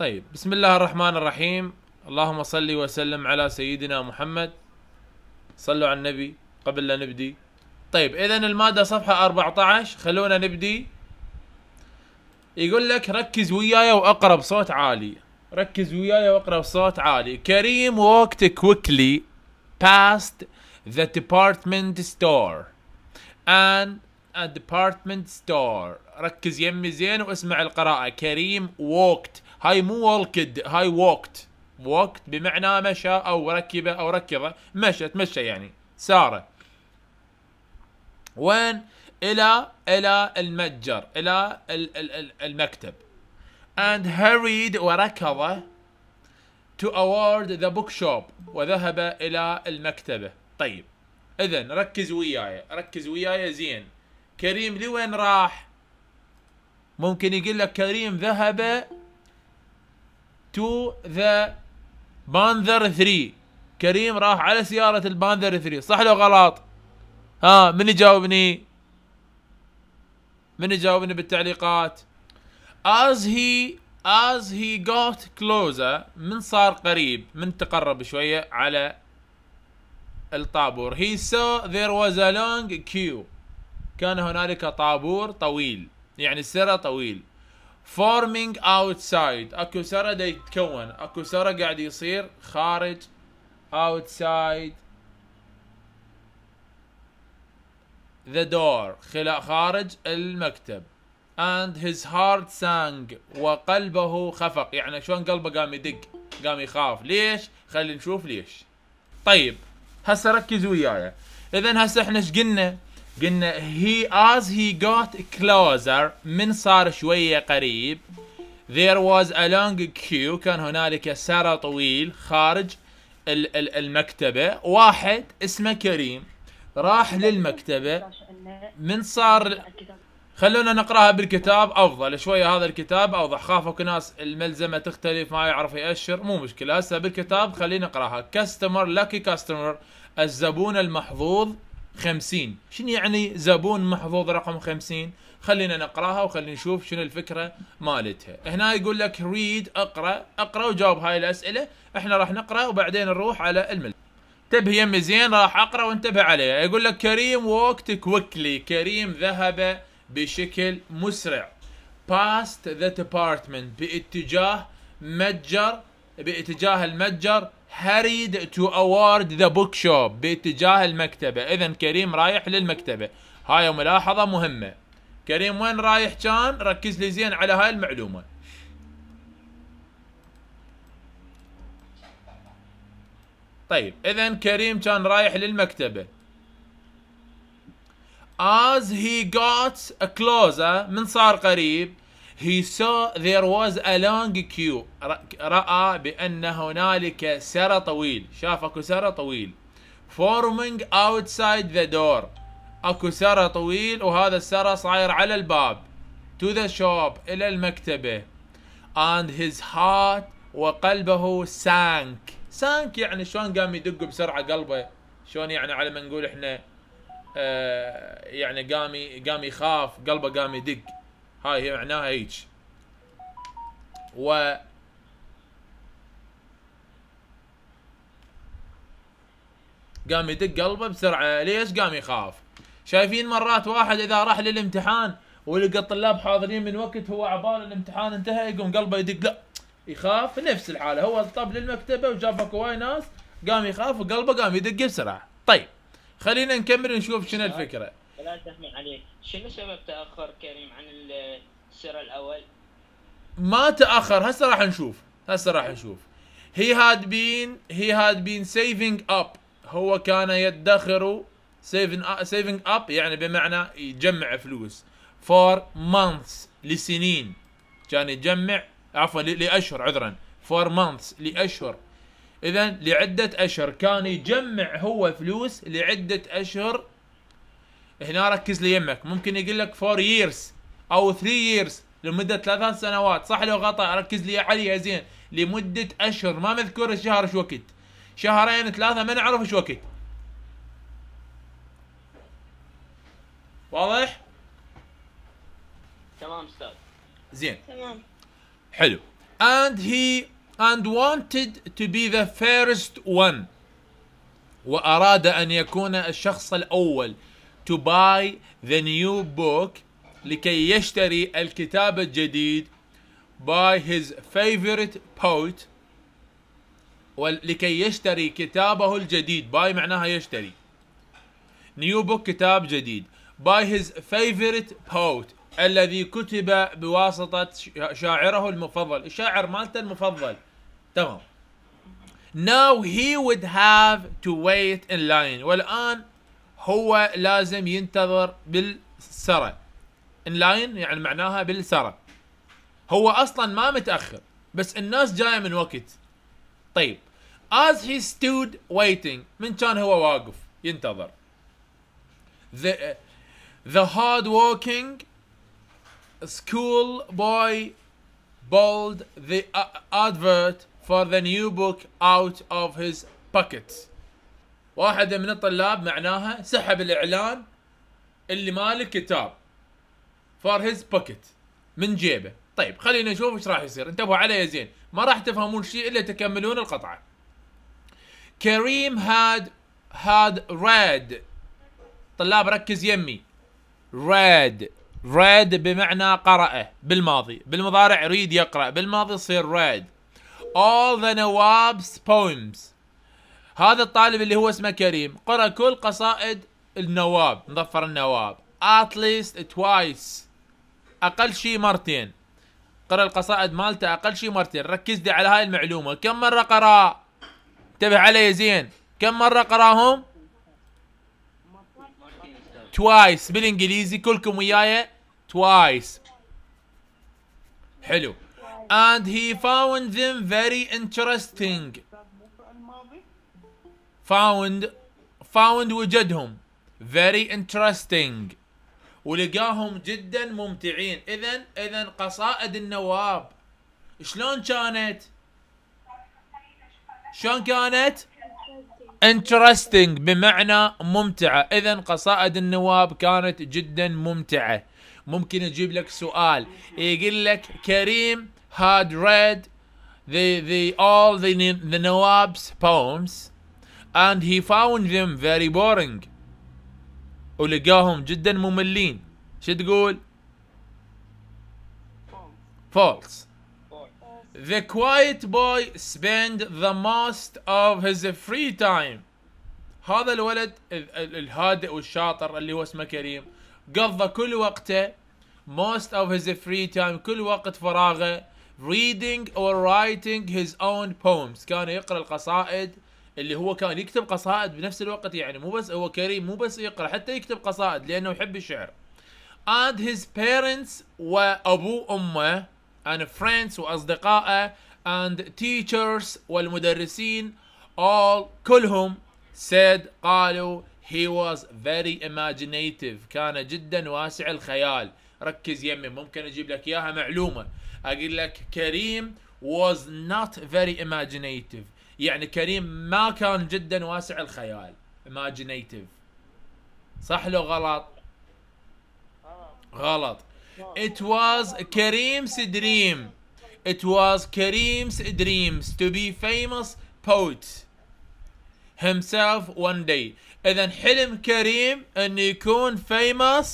طيب بسم الله الرحمن الرحيم اللهم صل وسلم على سيدنا محمد صلوا على النبي قبل لا نبدي طيب اذا الماده صفحه 14 خلونا نبدي يقول لك ركز وياي واقرا بصوت عالي ركز وياي واقرا بصوت عالي كريم walked quickly past the department store and a department store ركز يمي زين واسمع القراءة كريم walked هاي مو والكد هاي ووكت ووكت بمعنى مشى او ركب او ركض مشى تمشى يعني ساره وين الى الى المتجر الى المكتب and hurried وركض to award the bookshop وذهب الى المكتبه طيب اذا ركز وياي ركز وياي زين كريم لوين راح ممكن يقول لك كريم ذهب تو ذا بانذر 3 كريم راح على سيارة البانذر 3 صح لو غلط ها من يجاوبني من يجاوبني بالتعليقات as he as he got closer من صار قريب من تقرب شوية على الطابور he saw there was a long queue كان هنالك طابور طويل يعني السيرة طويل فورمينج اوتسايد اكو سارة دا يتكون اكو سارة قاعد يصير خارج اوتسايد ذا دور خارج المكتب and his heart sang وقلبه خفق يعني شلون قلبه قام يدق قام يخاف ليش خلينا نشوف ليش طيب هسه ركزوا وياي اذا هسه احنا ايش قلنا قلنا he as he got closer من صار شوية قريب there was a long queue كان هنالك سارة طويل خارج المكتبة واحد اسمه كريم راح للمكتبة من صار خلونا نقراها بالكتاب افضل شويه هذا الكتاب اوضح خاف اكو ناس الملزمه تختلف ما يعرف ياشر مو مشكله هسه بالكتاب خلينا نقراها كاستمر لاكي كاستمر الزبون المحظوظ 50 شنو يعني زبون محظوظ رقم 50 خلينا نقراها وخلينا نشوف شنو الفكره مالتها هنا يقول لك ريد اقرا اقرا وجاوب هاي الاسئله احنا راح نقرا وبعدين نروح على الملف انتبه يمي زين راح اقرا وانتبه عليها يقول لك كريم ووكت كويكلي كريم ذهب بشكل مسرع باست ذا ديبارتمنت باتجاه متجر باتجاه المتجر hurried to award the bookshop باتجاه المكتبة إذا كريم رايح للمكتبة هاي ملاحظة مهمة كريم وين رايح كان ركز لي زين على هاي المعلومة طيب إذا كريم كان رايح للمكتبة as he got closer من صار قريب He saw there was a long queue رأى بأن هنالك سرى طويل شاف أكو سرى طويل forming outside the door أكو سرى طويل وهذا السرى صاير على الباب to the shop إلى المكتبة and his heart وقلبه sank sank يعني شلون قام يدق بسرعة قلبه شلون يعني على ما نقول احنا آه يعني قام قام يخاف قلبه قام يدق هاي هي معناها هيج و قام يدق قلبه بسرعه ليش قام يخاف شايفين مرات واحد اذا راح للامتحان ولقى الطلاب حاضرين من وقت هو عبال الامتحان انتهى يقوم قلبه يدق لا يخاف نفس الحاله هو طاب للمكتبه وجاب اكو هواي ناس قام يخاف وقلبه قام يدق بسرعه طيب خلينا نكمل نشوف شنو الفكره لا تهمي عليك شنو سبب تاخر كريم عن السر الاول ما تاخر هسه راح نشوف هسه راح نشوف هي هاد بين هي هاد بين سيفينج اب هو كان يدخر سيفن سيفينج اب يعني بمعنى يجمع فلوس فور مانثس لسنين كان يجمع عفوا لاشهر عذرا فور مانثس لاشهر اذا لعده اشهر كان يجمع هو فلوس لعده اشهر هنا ركز لي يمك ممكن يقول لك 4 years او 3 years لمده ثلاث سنوات صح لو غلط ركز لي علي يا زين لمده اشهر ما مذكور الشهر ايش وقت شهرين ثلاثه ما نعرف ايش وقت واضح؟ تمام استاذ زين تمام حلو and he and wanted to be the first one وأراد أن يكون الشخص الأول to buy the new book لكي يشتري الكتاب الجديد by his favorite poet لكي يشتري كتابه الجديد باي معناها يشتري new book كتاب جديد by his favorite poet الذي كتب بواسطة شاعره المفضل الشاعر مالته المفضل تمام now he would have to wait in line والآن هو لازم ينتظر ان لاين يعني معناها بالسرة هو اصلا ما متاخر بس الناس جايه من وقت طيب as he stood waiting من كان هو واقف ينتظر the the hard working school boy bawled the advert for the new book out of his pocket واحد من الطلاب معناها سحب الاعلان اللي مال الكتاب فار هيز بوكيت من جيبه طيب خلينا نشوف ايش راح يصير انتبهوا علي يا زين ما راح تفهمون شيء الا تكملون القطعه كريم هاد هاد راد طلاب ركز يمي راد راد بمعنى قرأ بالماضي بالمضارع يريد يقرأ بالماضي يصير راد all the nawab's poems هذا الطالب اللي هو اسمه كريم قرأ كل قصائد النواب مظفر النواب at least twice اقل شيء مرتين قرأ القصائد مالته اقل شيء مرتين ركز لي على هاي المعلومه كم مره قرأ انتبه علي زين كم مره قراهم twice بالانجليزي كلكم وياي twice حلو and he found them very interesting فاوند فاوند وجدهم very interesting ولقاهم جدا ممتعين اذا اذا قصائد النواب شلون كانت شلون كانت interesting بمعنى ممتعة اذا قصائد النواب كانت جدا ممتعة ممكن اجيب لك سؤال يقول لك كريم had read the the all the, the نواب's poems and he found them very boring ولقاهم جدا مملين شو تقول false The quiet boy spend the most of his free time هذا الولد الهادئ والشاطر اللي هو اسمه كريم قضى كل وقته most of his free time كل وقت فراغه reading or writing his own poems كان يقرا القصائد اللي هو كان يكتب قصائد بنفس الوقت يعني مو بس هو كريم مو بس يقرا حتى يكتب قصائد لانه يحب الشعر and his parents وابو امه and friends واصدقائه and teachers والمدرسين all كلهم said قالوا he was very imaginative كان جدا واسع الخيال ركز يمي ممكن اجيب لك اياها معلومه اقول لك كريم was not very imaginative يعني كريم ما كان جدا واسع الخيال imaginative صح لو غلط غلط it was Kareem's dream it was Kareem's dreams to be famous poet himself one day اذا حلم كريم انه يكون famous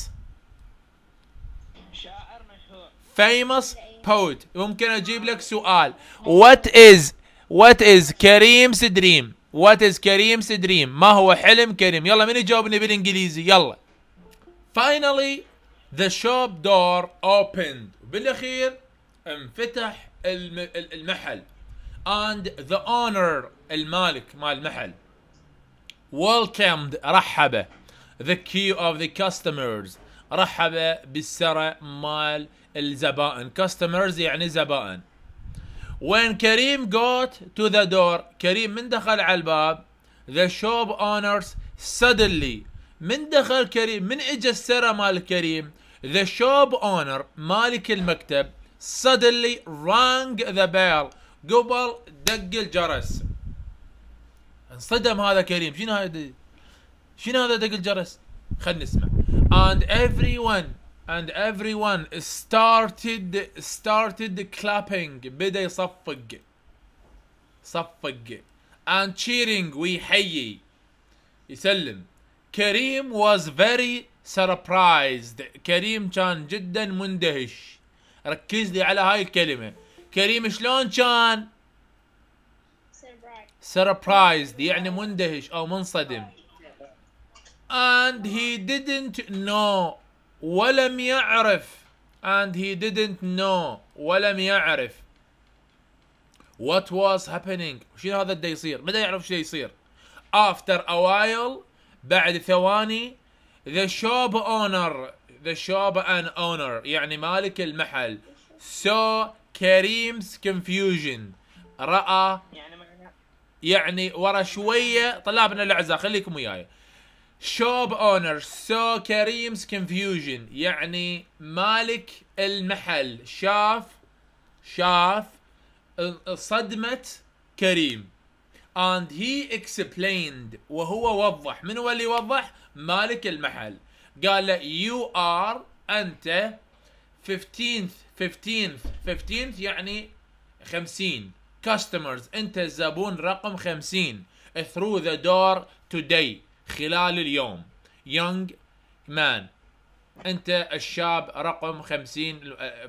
شاعر مشهور famous poet ممكن اجيب لك سؤال what is وات از كريم's دريم وات از كريم's دريم ما هو حلم كريم يلا من يجاوبني بالانجليزي يلا فاينلي the shop door opened بالاخير انفتح المحل and the owner المالك مال المحل ويلكمد رحب the كيو of the customers رحب بالسرة مال الزبائن customers يعني زبائن When Kareem got to the door كريم من دخل على الباب the shop owners suddenly من دخل كريم من اجى السرة مال كريم the shop owner مالك المكتب suddenly rang the bell قبل دق الجرس انصدم هذا كريم شنو هذا شنو هذا دق الجرس خلينا نسمع and everyone and everyone started started clapping بدا يصفق صفق and cheering ويحيي يسلم كريم was very surprised كريم كان جدا مندهش ركز لي على هاي الكلمة كريم شلون كان surprised يعني مندهش او منصدم and he didn't know ولم يعرف and he didn't know ولم يعرف what was happening شنو هذا اللي يصير ما يعرف شو يصير after a while بعد ثواني the shop owner the shop and owner يعني مالك المحل saw كريم's confusion رأى يعني, يعني ورا شوية طلابنا الأعزاء خليكم وياي شوب اونر سو كريمز كونفيوجن يعني مالك المحل شاف شاف صدمة كريم and he explained وهو وضح من هو اللي وضح مالك المحل قال له you are انت 15th 15th 15th يعني 50 customers انت الزبون رقم 50 through the door today خلال اليوم يونغ مان انت الشاب رقم 50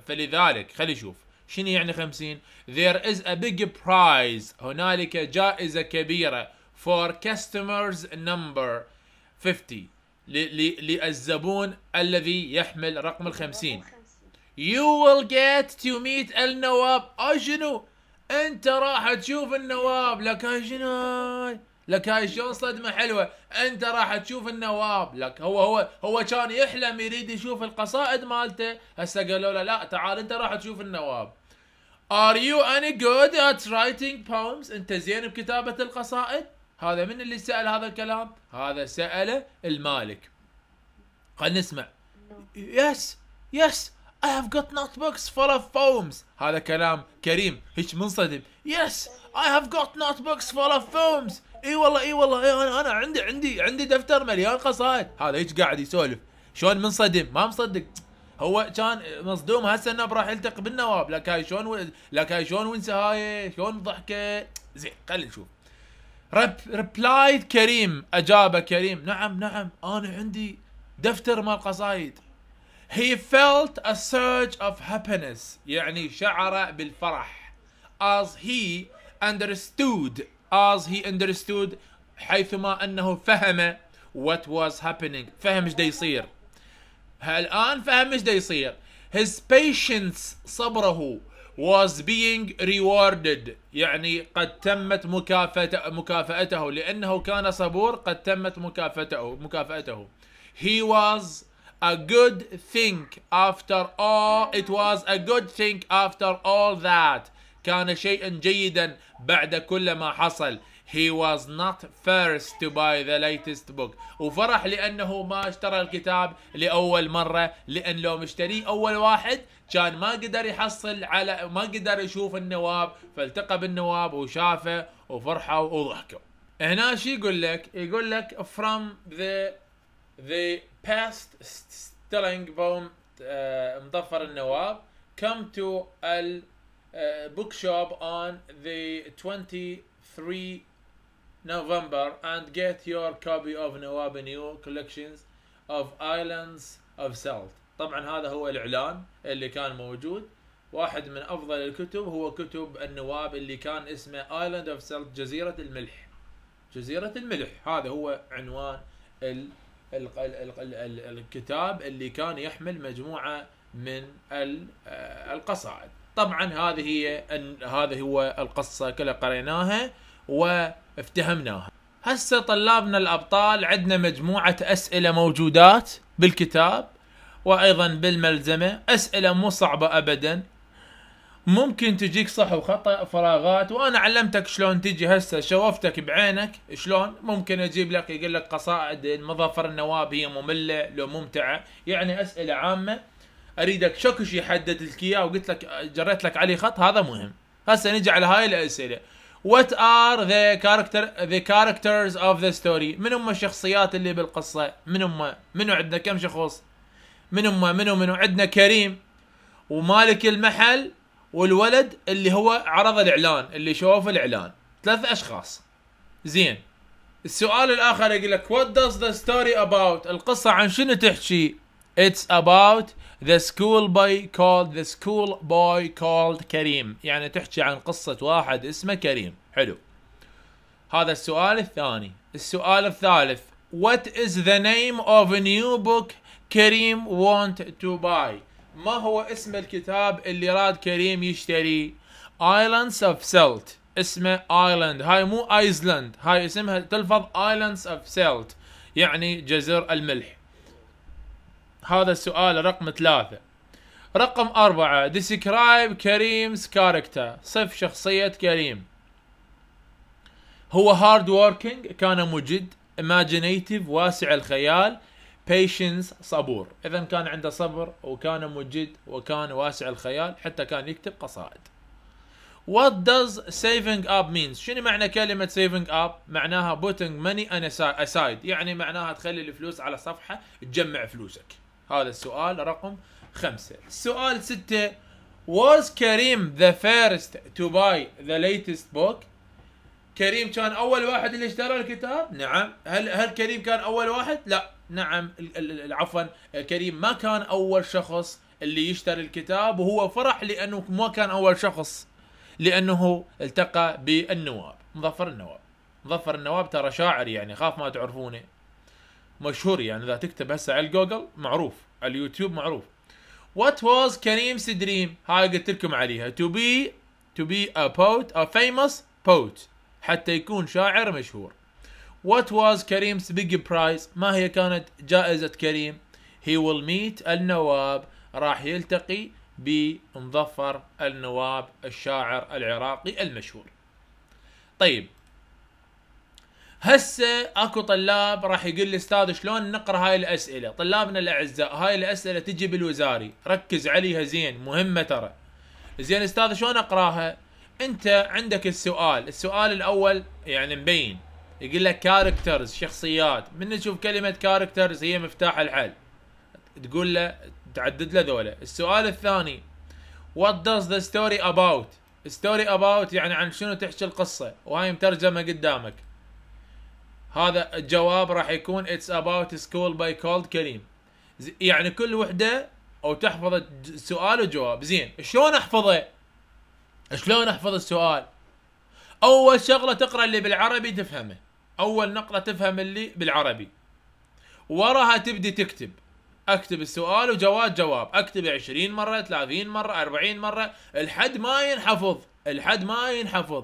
فلذلك خلي نشوف شنو يعني 50 there is a big prize هنالك جائزة كبيرة for customers number 50 للزبون الذي يحمل رقم الخمسين you will get to meet النواب اه شنو انت راح تشوف النواب لك شنو لك هاي شلون صدمه حلوه انت راح تشوف النواب لك هو هو هو كان يحلم يريد يشوف القصائد مالته هسه قالوا له لا تعال انت راح تشوف النواب Are you any good at writing poems انت زين بكتابه القصائد هذا من اللي سال هذا الكلام هذا ساله المالك خلينا نسمع يس يس I have got notebooks full of poems هذا كلام كريم هيك منصدم Yes I have got notebooks full of poems اي والله اي والله إيه انا انا عندي عندي عندي دفتر مليان قصائد هذا ايش قاعد يسولف شلون منصدم ما مصدق هو كان مصدوم هسه انه راح يلتقي بالنواب لك هاي شلون و... لك هاي شلون وانسى هاي شلون ضحكه زين خلينا نشوف رب ريبلايد كريم اجاب كريم نعم نعم انا عندي دفتر مال قصايد He felt a surge of happiness يعني شعر بالفرح as he understood as he understood حيثما انه فهم what was happening فهم ايش دا يصير الان فهم ايش دا يصير his patience صبره was being rewarded يعني قد تمت مكافأة مكافأته لأنه كان صبور قد تمت مكافأته مكافأته he was a good thing after all it was a good thing after all that كان شيئا جيدا بعد كل ما حصل He was not first to buy the latest book وفرح لأنه ما اشترى الكتاب لأول مرة لأن لو مشتريه أول واحد كان ما قدر يحصل على ما قدر يشوف النواب فالتقى بالنواب وشافه وفرحوا وضحكوا هنا شي يقول لك يقول لك from the the past stealing poem uh, آه، مظفر النواب come to a Uh, book shop on the 23 November and get your copy of Nawab New Collections of Islands of Salt طبعا هذا هو الإعلان اللي كان موجود واحد من أفضل الكتب هو كتب النواب اللي كان اسمه Island of Salt جزيرة الملح جزيرة الملح هذا هو عنوان ال الكتاب اللي كان يحمل مجموعة من آه، القصائد طبعا هذه هي هذا هو القصه كلها قريناها وافتهمناها هسه طلابنا الابطال عندنا مجموعه اسئله موجودات بالكتاب وايضا بالملزمه اسئله مو صعبه ابدا ممكن تجيك صح وخطا فراغات وانا علمتك شلون تجي هسه شوفتك بعينك شلون ممكن اجيب لك يقول لك قصائد المظافر النواب هي ممله لو ممتعه يعني اسئله عامه اريدك شيء يحدد لك اياه وقلت لك جريت لك عليه خط هذا مهم هسه نجي على هاي الاسئله وات ار ذا كاركتر ذا كاركترز اوف ذا ستوري من هم الشخصيات اللي بالقصه من هم منو عندنا كم شخص من هم منو منو عندنا كريم ومالك المحل والولد اللي هو عرض الاعلان اللي شوف الاعلان ثلاث اشخاص زين السؤال الاخر يقول لك وات داز ذا ستوري اباوت القصه عن شنو تحكي اتس اباوت The school boy called the school boy called كريم يعني تحكي عن قصة واحد اسمه كريم حلو هذا السؤال الثاني السؤال الثالث What is the name of a new book كريم want to buy ما هو اسم الكتاب اللي راد كريم يشتري ايلاندز of سيلت اسمه ايلاند هاي مو ايزلاند هاي اسمها تلفظ ايلاندز of سيلت يعني جزر الملح هذا السؤال رقم ثلاثة رقم أربعة ديسكرايب كريمز كاركتر صف شخصية كريم هو هارد ووركينج كان مجد ايماجينيتيف واسع الخيال بيشنس صبور اذا كان عنده صبر وكان مجد وكان واسع الخيال حتى كان يكتب قصائد What does saving up means شنو معنى كلمة saving up معناها putting money aside يعني معناها تخلي الفلوس على صفحة تجمع فلوسك هذا السؤال رقم خمسة السؤال ستة Was كريم the first to buy the latest book كريم كان اول واحد اللي اشترى الكتاب نعم هل هل كريم كان اول واحد لا نعم عفوا كريم ما كان اول شخص اللي يشتري الكتاب وهو فرح لانه ما كان اول شخص لانه التقى بالنواب مظفر النواب مظفر النواب ترى شاعر يعني خاف ما تعرفونه مشهور يعني اذا تكتب هسه على جوجل معروف على اليوتيوب معروف وات واز كريم دريم هاي قلت لكم عليها تو بي تو بي ا بوت ا فيموس بوت حتى يكون شاعر مشهور وات واز كريم بيج برايز ما هي كانت جائزة كريم هي ويل ميت النواب راح يلتقي بمظفر النواب الشاعر العراقي المشهور طيب هسه اكو طلاب راح يقول لي استاذ شلون نقرا هاي الاسئله طلابنا الاعزاء هاي الاسئله تجي بالوزاري ركز عليها زين مهمه ترى زين استاذ شلون اقراها انت عندك السؤال السؤال الاول يعني مبين يقول لك كاركترز شخصيات من تشوف كلمه كاركترز هي مفتاح الحل تقول له تعدد له ذولا السؤال الثاني what does the story about story about يعني عن شنو تحكي القصه وهاي مترجمه قدامك هذا الجواب راح يكون اتس اباوت سكول باي كولد كريم يعني كل وحده او تحفظ السؤال وجواب زين شلون احفظه شلون احفظ السؤال اول شغله تقرا اللي بالعربي تفهمه اول نقطه تفهم اللي بالعربي وراها تبدي تكتب اكتب السؤال وجواب جواب اكتب 20 مره 30 مره 40 مره الحد ما ينحفظ الحد ما ينحفظ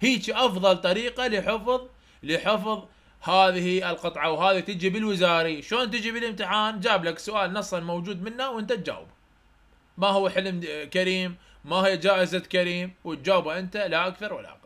هيك افضل طريقه لحفظ لحفظ هذه القطعه وهذه تجي بالوزاري شلون تجي بالامتحان جاب لك سؤال نصا موجود منه وانت تجاوب ما هو حلم كريم ما هي جائزه كريم وتجاوبه انت لا اكثر ولا أكثر.